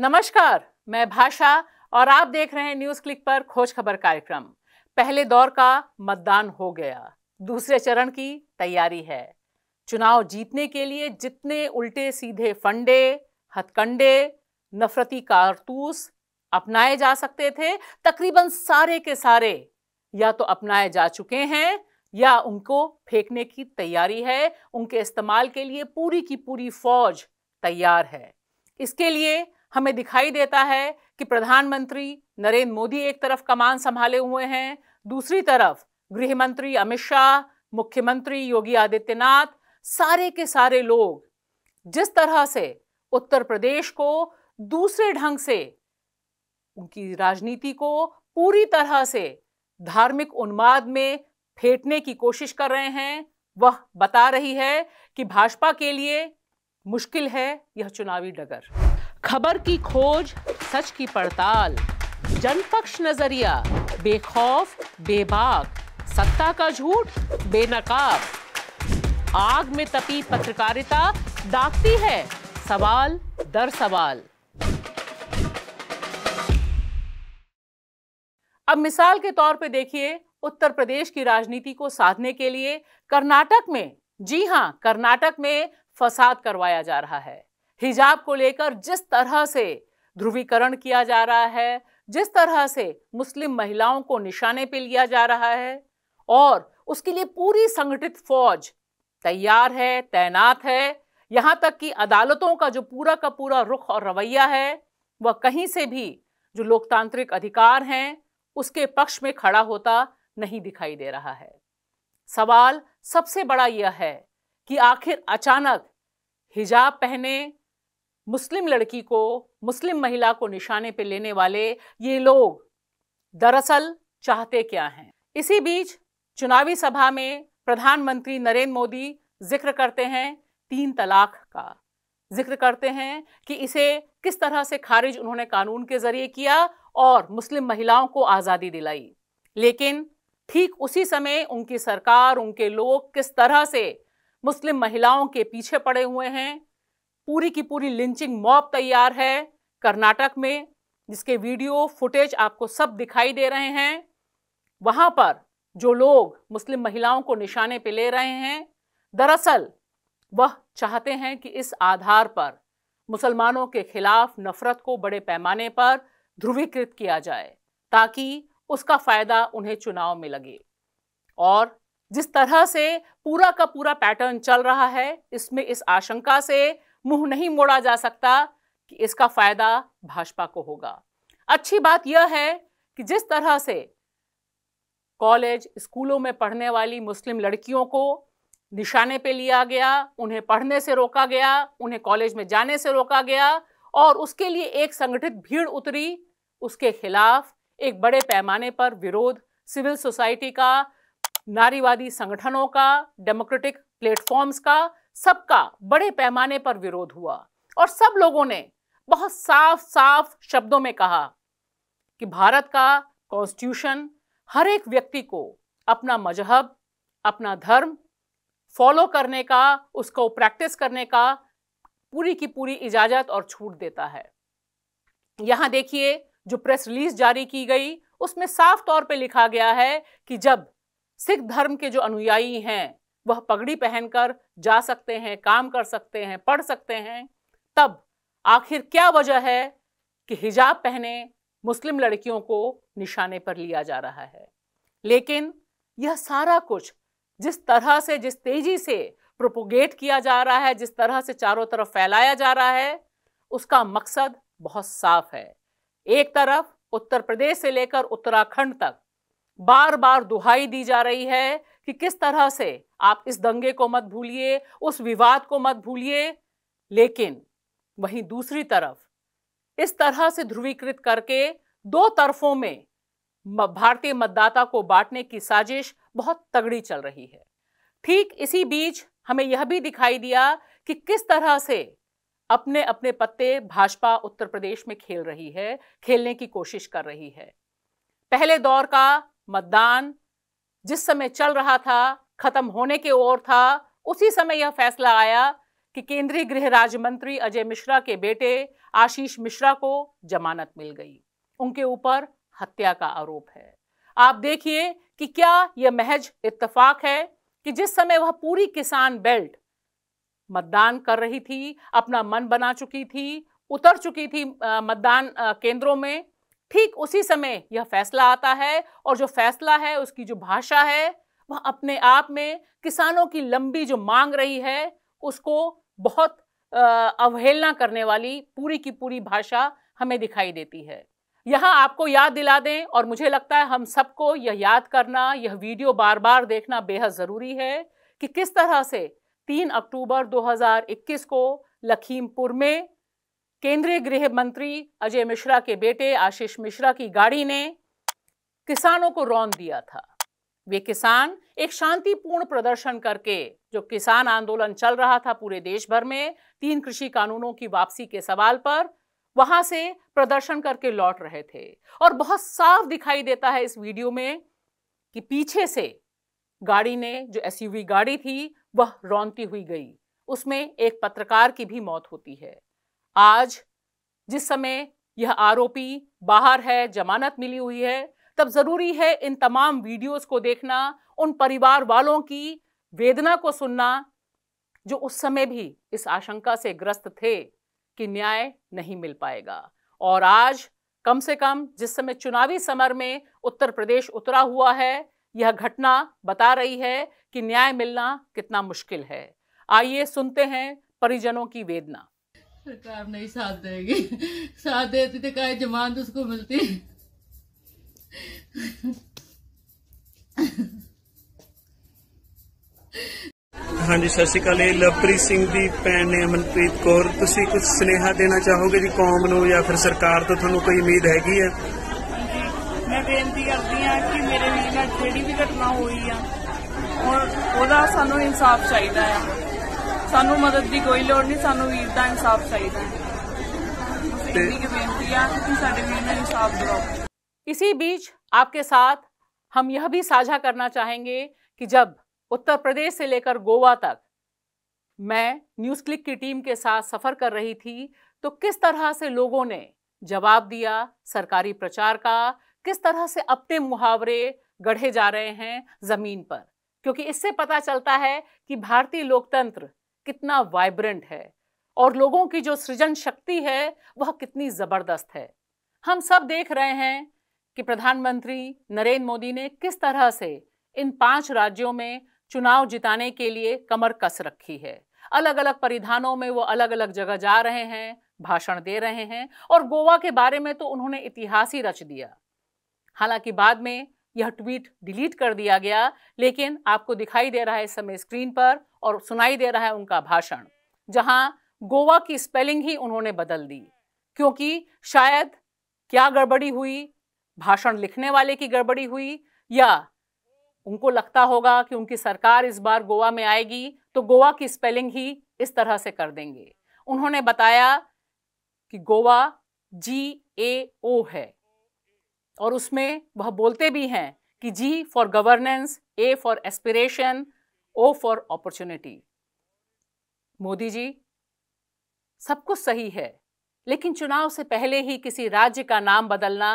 नमस्कार मैं भाषा और आप देख रहे हैं न्यूज क्लिक पर खोज खबर कार्यक्रम पहले दौर का मतदान हो गया दूसरे चरण की तैयारी है चुनाव जीतने के लिए जितने उल्टे सीधे फंडे हथकंडे नफरती कारतूस अपनाए जा सकते थे तकरीबन सारे के सारे या तो अपनाए जा चुके हैं या उनको फेंकने की तैयारी है उनके इस्तेमाल के लिए पूरी की पूरी फौज तैयार है इसके लिए हमें दिखाई देता है कि प्रधानमंत्री नरेंद्र मोदी एक तरफ कमान संभाले हुए हैं दूसरी तरफ गृह मंत्री अमित शाह मुख्यमंत्री योगी आदित्यनाथ सारे के सारे लोग जिस तरह से उत्तर प्रदेश को दूसरे ढंग से उनकी राजनीति को पूरी तरह से धार्मिक उन्माद में फेंटने की कोशिश कर रहे हैं वह बता रही है कि भाजपा के लिए मुश्किल है यह चुनावी डगर खबर की खोज सच की पड़ताल जनपक्ष नजरिया बेखौफ बेबाक सत्ता का झूठ बेनकाब आग में तपी पत्रकारिता दागती है सवाल दर सवाल अब मिसाल के तौर पे देखिए उत्तर प्रदेश की राजनीति को साधने के लिए कर्नाटक में जी हाँ कर्नाटक में फसाद करवाया जा रहा है हिजाब को लेकर जिस तरह से ध्रुवीकरण किया जा रहा है जिस तरह से मुस्लिम महिलाओं को निशाने पे लिया जा रहा है और उसके लिए पूरी संगठित फौज तैयार है तैनात है यहाँ तक कि अदालतों का जो पूरा का पूरा रुख और रवैया है वह कहीं से भी जो लोकतांत्रिक अधिकार हैं उसके पक्ष में खड़ा होता नहीं दिखाई दे रहा है सवाल सबसे बड़ा यह है कि आखिर अचानक हिजाब पहने मुस्लिम लड़की को मुस्लिम महिला को निशाने पर लेने वाले ये लोग दरअसल चाहते क्या हैं इसी बीच चुनावी सभा में प्रधानमंत्री नरेंद्र मोदी जिक्र करते हैं तीन तलाक का जिक्र करते हैं कि इसे किस तरह से खारिज उन्होंने कानून के जरिए किया और मुस्लिम महिलाओं को आज़ादी दिलाई लेकिन ठीक उसी समय उनकी सरकार उनके लोग किस तरह से मुस्लिम महिलाओं के पीछे पड़े हुए हैं पूरी की पूरी लिंचिंग मॉब तैयार है कर्नाटक में जिसके वीडियो फुटेज आपको सब दिखाई दे रहे हैं वहां पर जो लोग मुस्लिम महिलाओं को निशाने पे ले रहे हैं दरअसल वह चाहते हैं कि इस आधार पर मुसलमानों के खिलाफ नफरत को बड़े पैमाने पर ध्रुवीकृत किया जाए ताकि उसका फ़ायदा उन्हें चुनाव में लगे और जिस तरह से पूरा का पूरा पैटर्न चल रहा है इसमें इस आशंका से मुंह नहीं मोड़ा जा सकता कि इसका फायदा भाजपा को होगा अच्छी बात यह है कि जिस तरह से कॉलेज स्कूलों में पढ़ने वाली मुस्लिम लड़कियों को निशाने पे लिया गया उन्हें पढ़ने से रोका गया उन्हें कॉलेज में जाने से रोका गया और उसके लिए एक संगठित भीड़ उतरी उसके खिलाफ एक बड़े पैमाने पर विरोध सिविल सोसाइटी का नारीवादी संगठनों का डेमोक्रेटिक प्लेटफॉर्म्स का सबका बड़े पैमाने पर विरोध हुआ और सब लोगों ने बहुत साफ साफ शब्दों में कहा कि भारत का कॉन्स्टिट्यूशन हर एक व्यक्ति को अपना मजहब अपना धर्म फॉलो करने का उसको प्रैक्टिस करने का पूरी की पूरी इजाज़त और छूट देता है यहां देखिए जो प्रेस रिलीज जारी की गई उसमें साफ तौर पे लिखा गया है कि जब सिख धर्म के जो अनुयायी हैं वह पगड़ी पहनकर जा सकते हैं काम कर सकते हैं पढ़ सकते हैं तब आखिर क्या वजह है कि हिजाब पहने मुस्लिम लड़कियों को निशाने पर लिया जा रहा है लेकिन यह सारा कुछ जिस तरह से जिस तेजी से प्रोपोगेट किया जा रहा है जिस तरह से चारों तरफ फैलाया जा रहा है उसका मकसद बहुत साफ है एक तरफ उत्तर प्रदेश से लेकर उत्तराखंड तक बार बार दुहाई दी जा रही है कि किस तरह से आप इस दंगे को मत भूलिए उस विवाद को मत भूलिए लेकिन वहीं दूसरी तरफ इस तरह से ध्रुवीकृत करके दो तरफों में भारतीय मतदाता को बांटने की साजिश बहुत तगड़ी चल रही है ठीक इसी बीच हमें यह भी दिखाई दिया कि किस तरह से अपने अपने पत्ते भाजपा उत्तर प्रदेश में खेल रही है खेलने की कोशिश कर रही है पहले दौर का मतदान जिस समय चल रहा था खत्म होने के ओर था उसी समय यह फैसला आया कि केंद्रीय गृह राज्य मंत्री अजय मिश्रा के बेटे आशीष मिश्रा को जमानत मिल गई उनके ऊपर हत्या का आरोप है आप देखिए कि क्या यह महज इतफाक है कि जिस समय वह पूरी किसान बेल्ट मतदान कर रही थी अपना मन बना चुकी थी उतर चुकी थी मतदान केंद्रों में ठीक उसी समय यह फैसला आता है और जो फैसला है उसकी जो भाषा है वह अपने आप में किसानों की लंबी जो मांग रही है उसको बहुत अवहेलना करने वाली पूरी की पूरी भाषा हमें दिखाई देती है यहाँ आपको याद दिला दें और मुझे लगता है हम सबको यह याद करना यह वीडियो बार बार देखना बेहद ज़रूरी है कि किस तरह से 3 अक्टूबर 2021 को लखीमपुर में केंद्रीय गृह मंत्री अजय मिश्रा के बेटे आशीष मिश्रा की गाड़ी ने किसानों को रौन दिया था वे किसान एक शांतिपूर्ण प्रदर्शन करके जो किसान आंदोलन चल रहा था पूरे देश भर में तीन कृषि कानूनों की वापसी के सवाल पर वहां से प्रदर्शन करके लौट रहे थे और बहुत साफ दिखाई देता है इस वीडियो में कि पीछे से गाड़ी ने जो एसयूवी गाड़ी थी वह रौनती हुई गई उसमें एक पत्रकार की भी मौत होती है आज जिस समय यह आरोपी बाहर है जमानत मिली हुई है तब ज़रूरी है इन तमाम वीडियोस को देखना उन परिवार वालों की वेदना को सुनना जो उस समय भी इस आशंका से ग्रस्त थे कि न्याय नहीं मिल पाएगा और आज कम से कम जिस समय चुनावी समर में उत्तर प्रदेश उतरा हुआ है यह घटना बता रही है कि न्याय मिलना कितना मुश्किल है आइए सुनते हैं परिजनों की वेदना सरकार ਨਹੀਂ ਸਾਥ ਦੇਗੀ ਸਾਥ देती ਤੇ क्या जमानत तो उसको मिलती ਹਾਂਜੀ ਸਤਿ ਸ਼੍ਰੀ ਅਕਾਲ ਲਵਪ੍ਰੀਤ ਸਿੰਘ ਦੀ ਪੈਨ ਨੇ ਅਮਨਪ੍ਰੀਤ ਕੌਰ ਤੁਸੀਂ ਕੁਝ ਸਨੇਹਾ ਦੇਣਾ ਚਾਹੋਗੇ ਜੀ ਕੌਮ ਨੂੰ ਜਾਂ ਫਿਰ ਸਰਕਾਰ ਤੋਂ ਤੁਹਾਨੂੰ ਕੋਈ ਉਮੀਦ ਹੈਗੀ ਹੈ ਮੈਂ ਬੇਨਤੀ ਕਰਦੀ ਆ ਕਿ ਮੇਰੇ ਵੀਰ ਨਾਲ ਜਿਹੜੀ ਵੀ ਘਟਨਾ ਹੋਈ ਆ ਔਰ ਉਹਦਾ ਸਾਨੂੰ ਇਨਸਾਫ ਚਾਹੀਦਾ ਆ सानू मदद की कोई लड़ नहीं सानू ਵੀਰ ਦਾ ਇਨਸਾਫ इसी बीच आपके साथ हम यह भी साझा करना चाहेंगे कि जब उत्तर प्रदेश से लेकर गोवा तक मैं न्यूज़ क्लिक की टीम के साथ सफ़र कर रही थी तो किस तरह से लोगों ने जवाब दिया सरकारी प्रचार का किस तरह से अपने मुहावरे गढ़े जा रहे हैं ज़मीन पर क्योंकि इससे पता चलता है कि भारतीय लोकतंत्र कितना वाइब्रेंट है और लोगों की जो सृजन शक्ति है वह कितनी ज़बरदस्त है हम सब देख रहे हैं कि प्रधानमंत्री नरेंद्र मोदी ने किस तरह से इन पांच राज्यों में चुनाव जिताने के लिए कमर कस रखी है अलग अलग परिधानों में वो अलग अलग जगह जा रहे हैं भाषण दे रहे हैं और गोवा के बारे में तो उन्होंने इतिहास ही रच दिया हालांकि बाद में यह ट्वीट डिलीट कर दिया गया लेकिन आपको दिखाई दे रहा है इस समय स्क्रीन पर और सुनाई दे रहा है उनका भाषण जहां गोवा की स्पेलिंग ही उन्होंने बदल दी क्योंकि शायद क्या गड़बड़ी हुई भाषण लिखने वाले की गड़बड़ी हुई या उनको लगता होगा कि उनकी सरकार इस बार गोवा में आएगी तो गोवा की स्पेलिंग ही इस तरह से कर देंगे उन्होंने बताया कि गोवा जी ए ओ है और उसमें वह बोलते भी हैं कि G for governance A for aspiration O for opportunity Modi ji सब कुछ सही है लेकिन चुनाव से पहले ही किसी राज्य का नाम बदलना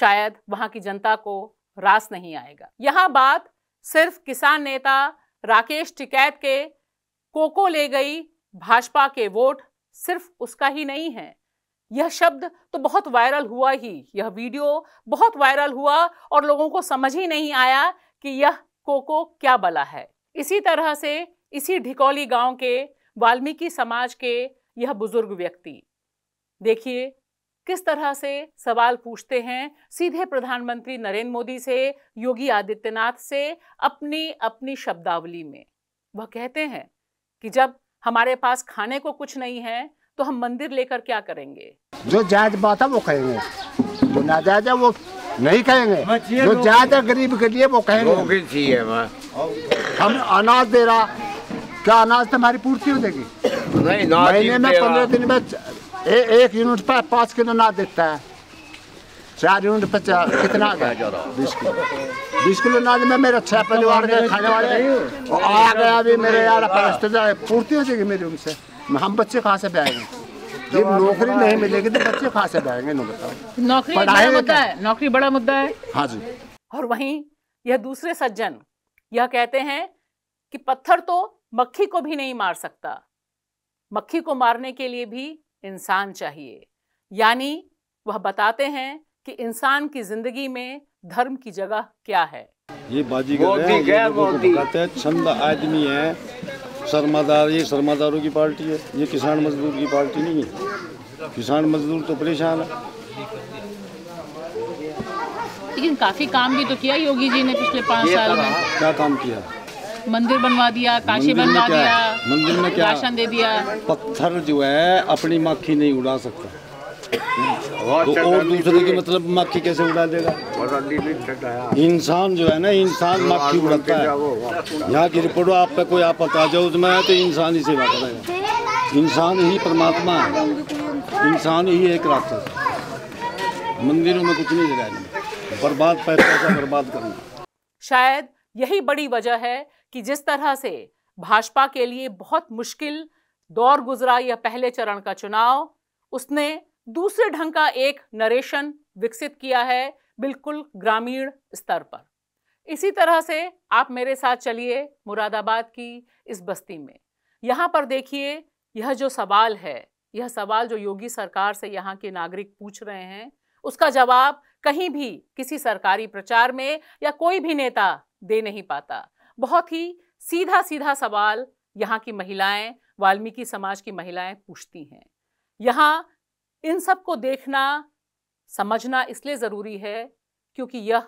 शायद वहां की जनता को रास नहीं आएगा यह बात सिर्फ किसान नेता राकेश टिकैत के कोको ले गई भाजपा के वोट सिर्फ उसका ही नहीं है यह शब्द तो बहुत वायरल हुआ ही यह वीडियो बहुत वायरल हुआ और लोगों को समझ ही नहीं आया कि यह कोको क्या बला है इसी तरह से इसी ढिकौली गांव के वाल्मीकि समाज के यह बुजुर्ग व्यक्ति देखिए किस तरह से सवाल पूछते हैं सीधे प्रधानमंत्री नरेंद्र मोदी से योगी आदित्यनाथ से अपनी अपनी शब्दावली में वह कहते हैं कि जब हमारे पास खाने को कुछ नहीं है तो हम मंदिर लेकर क्या करेंगे जो जायज बात है वो कहेंगे जो नाजायज है वो नहीं कहेंगे जो जायज है गरीब के लिए वो कहेंगे हम अनाज दे रहा क्या अनाज तुम्हारी पूर्ति हो जाएगी महीने में पंद्रह दिन में ए, एक यूनिट पर पाँच किलो अनाज देता है चार यूनिट पर चार कितना गया बीस किलो बीस किलो अनाज में मेरे छह परिवार के खाने वाले और आ गया अभी मेरे यार पूर्ति हो जाएगी मेरी उनसे हम बच्चे कहाँ से पे आएंगे जब नौकरी नहीं मिलेगी तो बच्चे कहाँ से जाएंगे नौकरी बड़ा मुद्दा है नौकरी बड़ा मुद्दा है हाँ जी और वहीं यह दूसरे सज्जन यह कहते हैं कि पत्थर तो मक्खी को भी नहीं मार सकता मक्खी को मारने के लिए भी इंसान चाहिए यानी वह बताते हैं कि इंसान की जिंदगी में धर्म की जगह क्या है ये बाजी गैर छंद आदमी है सरमादार ये सरमादारों की पार्टी है ये किसान मजदूर की पार्टी नहीं है किसान मजदूर तो परेशान है लेकिन काफी काम भी तो किया योगी जी ने पिछले पाँच साल में क्या काम किया मंदिर बनवा दिया काशी बनवा दिया मंदिर में क्या राशन दे दिया पत्थर जो है अपनी माखी नहीं उड़ा सकता तो और दूसरे की मतलब माखी कैसे उड़ा देगा इंसान जो है ना इंसान मक्खी उड़ता है यहाँ की रिपोर्ट आप पे कोई आप आ जाओ उसमें तो इंसान ही सेवा करेगा इंसान ही परमात्मा है इंसान ही एक रास्ता है मंदिरों में कुछ नहीं जगाएंगे बर्बाद पैसा बर्बाद करना शायद यही बड़ी वजह है कि जिस तरह से भाजपा के लिए बहुत मुश्किल दौर गुजरा यह पहले चरण का चुनाव उसने दूसरे ढंग का एक नरेशन विकसित किया है बिल्कुल ग्रामीण स्तर पर इसी तरह से आप मेरे साथ चलिए मुरादाबाद की इस बस्ती में यहाँ पर देखिए यह जो सवाल है यह सवाल जो योगी सरकार से यहाँ के नागरिक पूछ रहे हैं उसका जवाब कहीं भी किसी सरकारी प्रचार में या कोई भी नेता दे नहीं पाता बहुत ही सीधा सीधा सवाल यहाँ की महिलाएं वाल्मीकि समाज की महिलाएं पूछती हैं यहाँ इन सब को देखना समझना इसलिए ज़रूरी है क्योंकि यह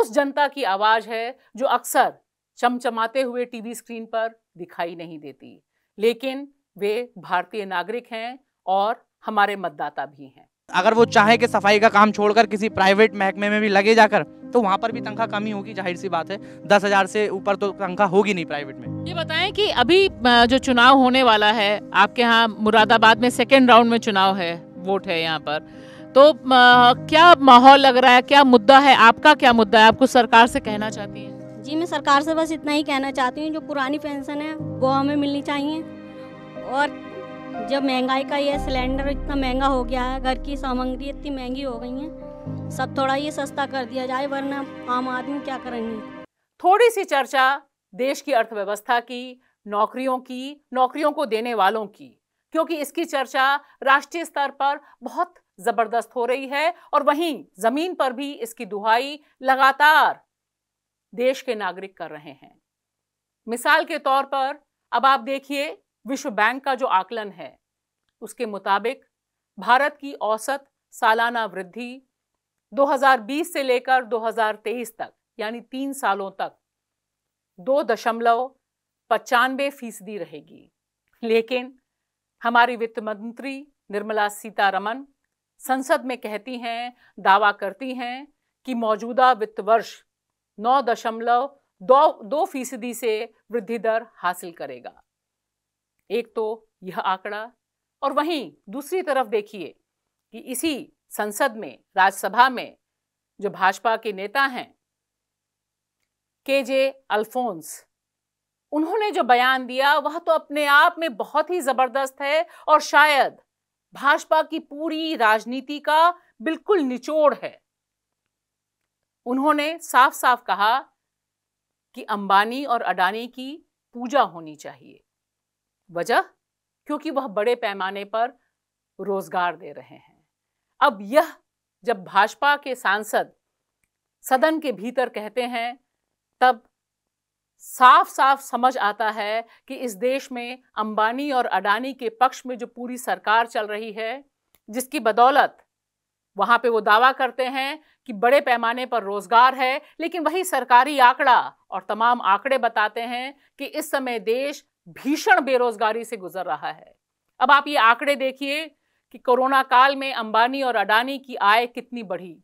उस जनता की आवाज़ है जो अक्सर चमचमाते हुए टीवी स्क्रीन पर दिखाई नहीं देती लेकिन वे भारतीय नागरिक हैं और हमारे मतदाता भी हैं अगर वो चाहे कि सफाई का काम छोड़कर किसी प्राइवेट महकमे में भी लगे जाकर तो वहाँ पर भी तनख्वाह कम ही होगी जाहिर सी बात है दस हजार से ऊपर तो तनख्वाह होगी नहीं प्राइवेट में ये बताएं कि अभी जो चुनाव होने वाला है आपके यहाँ मुरादाबाद में सेकेंड राउंड में चुनाव है वोट है यहाँ पर तो आ, क्या माहौल लग रहा है क्या मुद्दा है आपका क्या मुद्दा है आपको सरकार से कहना चाहती है जी मैं सरकार से बस इतना ही कहना चाहती हूँ जो पुरानी पेंशन है वो हमें मिलनी चाहिए और जब महंगाई का ये सिलेंडर इतना महंगा हो गया है घर की सामग्री इतनी महंगी हो गई है सब थोड़ा ये सस्ता कर दिया जाए वरना आम आदमी क्या करेंगे थोड़ी सी चर्चा देश की अर्थव्यवस्था की नौकरियों की नौकरियों को देने वालों की क्योंकि इसकी चर्चा राष्ट्रीय स्तर पर बहुत जबरदस्त हो रही है और वहीं जमीन पर भी इसकी दुहाई लगातार देश के नागरिक कर रहे हैं मिसाल के तौर पर अब आप देखिए विश्व बैंक का जो आकलन है उसके मुताबिक भारत की औसत सालाना वृद्धि 2020 से लेकर 2023 तक यानी तीन सालों तक दो दशमलव पचानवे फीसदी रहेगी लेकिन हमारी वित्त मंत्री निर्मला सीतारमन संसद में कहती हैं दावा करती हैं कि मौजूदा वित्त वर्ष नौ दशमलव दो दो फीसदी से वृद्धि दर हासिल करेगा एक तो यह आंकड़ा और वहीं दूसरी तरफ देखिए कि इसी संसद में राज्यसभा में जो भाजपा के नेता हैं के जे अल्फोंस उन्होंने जो बयान दिया वह तो अपने आप में बहुत ही ज़बरदस्त है और शायद भाजपा की पूरी राजनीति का बिल्कुल निचोड़ है उन्होंने साफ साफ कहा कि अंबानी और अडानी की पूजा होनी चाहिए वजह क्योंकि वह बड़े पैमाने पर रोजगार दे रहे हैं अब यह जब भाजपा के सांसद सदन के भीतर कहते हैं तब साफ साफ समझ आता है कि इस देश में अंबानी और अडानी के पक्ष में जो पूरी सरकार चल रही है जिसकी बदौलत वहाँ पे वो दावा करते हैं कि बड़े पैमाने पर रोजगार है लेकिन वही सरकारी आंकड़ा और तमाम आंकड़े बताते हैं कि इस समय देश भीषण बेरोजगारी से गुजर रहा है अब आप ये आंकड़े देखिए कि कोरोना काल में अंबानी और अडानी की आय कितनी बढ़ी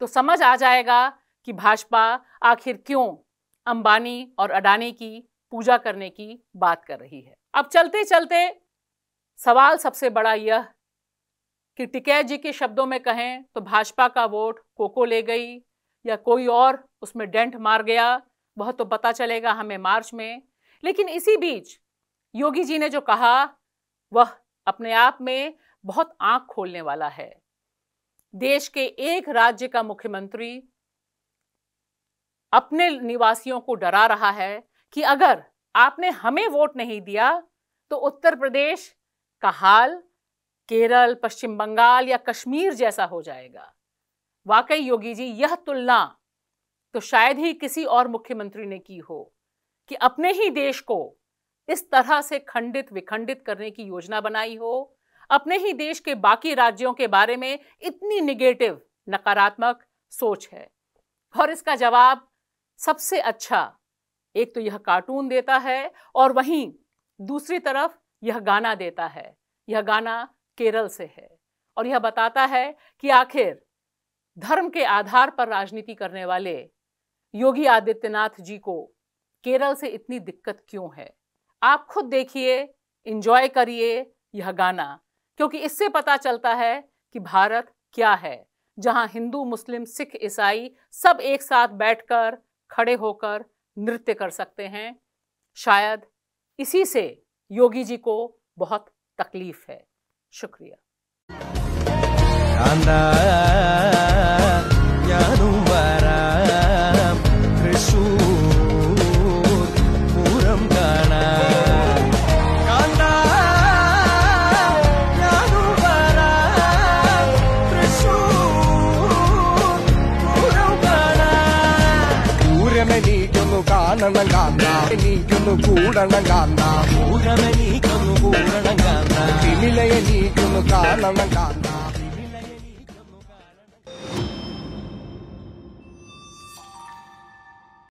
तो समझ आ जाएगा कि भाजपा आखिर क्यों अंबानी और अडानी की पूजा करने की बात कर रही है अब चलते चलते सवाल सबसे बड़ा यह कि टिकैत जी के शब्दों में कहें तो भाजपा का वोट कोको ले गई या कोई और उसमें डेंट मार गया वह तो पता चलेगा हमें मार्च में लेकिन इसी बीच योगी जी ने जो कहा वह अपने आप में बहुत आंख खोलने वाला है देश के एक राज्य का मुख्यमंत्री अपने निवासियों को डरा रहा है कि अगर आपने हमें वोट नहीं दिया तो उत्तर प्रदेश का हाल केरल पश्चिम बंगाल या कश्मीर जैसा हो जाएगा वाकई योगी जी यह तुलना तो शायद ही किसी और मुख्यमंत्री ने की हो कि अपने ही देश को इस तरह से खंडित विखंडित करने की योजना बनाई हो अपने ही देश के बाकी राज्यों के बारे में इतनी निगेटिव नकारात्मक सोच है और इसका जवाब सबसे अच्छा एक तो यह कार्टून देता है और वहीं दूसरी तरफ यह गाना देता है यह गाना केरल से है और यह बताता है कि आखिर धर्म के आधार पर राजनीति करने वाले योगी आदित्यनाथ जी को केरल से इतनी दिक्कत क्यों है आप खुद देखिए इंजॉय करिए यह गाना क्योंकि इससे पता चलता है कि भारत क्या है जहां हिंदू मुस्लिम सिख ईसाई सब एक साथ बैठकर खड़े होकर नृत्य कर सकते हैं शायद इसी से योगी जी को बहुत तकलीफ है शुक्रिया കാന്ത എനിക്കൊന്ന് കൂടണം കാന്ത കൂടണം എനിക്കൊന്ന് കൂടണം കാന്ത തിമിലയെ നീക്കൊന്ന് കാണണം കാന്ത